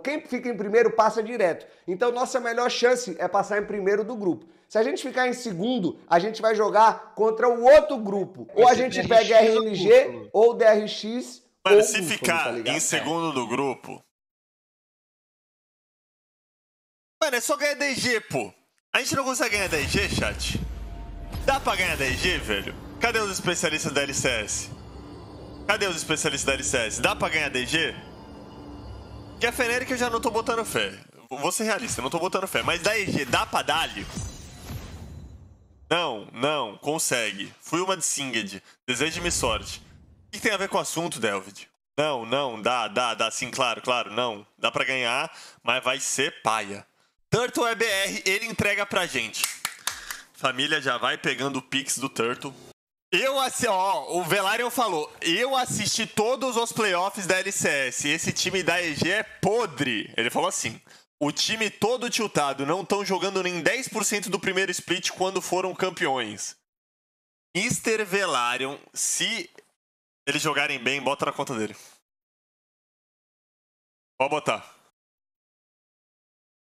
Quem fica em primeiro passa direto. Então, nossa melhor chance é passar em primeiro do grupo. Se a gente ficar em segundo, a gente vai jogar contra o outro grupo. Ou a gente pega é RNG ou DRX. Mano, se ficar tá em segundo do grupo. Mano, é só ganhar DG, pô. A gente não consegue ganhar DG, chat? Dá pra ganhar DG, velho? Cadê os especialistas da LCS? Cadê os especialistas da LCS? Dá pra ganhar DG? Que Jeff é Fenerick eu já não tô botando fé. Vou ser realista, não tô botando fé. Mas da EG, dá pra Dali? Não, não, consegue. Fui uma de Singed. Deseje-me sorte. O que tem a ver com o assunto, Delvid? Não, não, dá, dá, dá sim, claro, claro, não. Dá pra ganhar, mas vai ser paia. Turtle é BR, ele entrega pra gente. Família já vai pegando o Pix do Turtle. Eu assim, ó, o Velarion falou, eu assisti todos os playoffs da LCS, esse time da EG é podre. Ele falou assim: o time todo tiltado, não estão jogando nem 10% do primeiro split quando foram campeões. Mr. Velarion, se eles jogarem bem, bota na conta dele. Pode botar.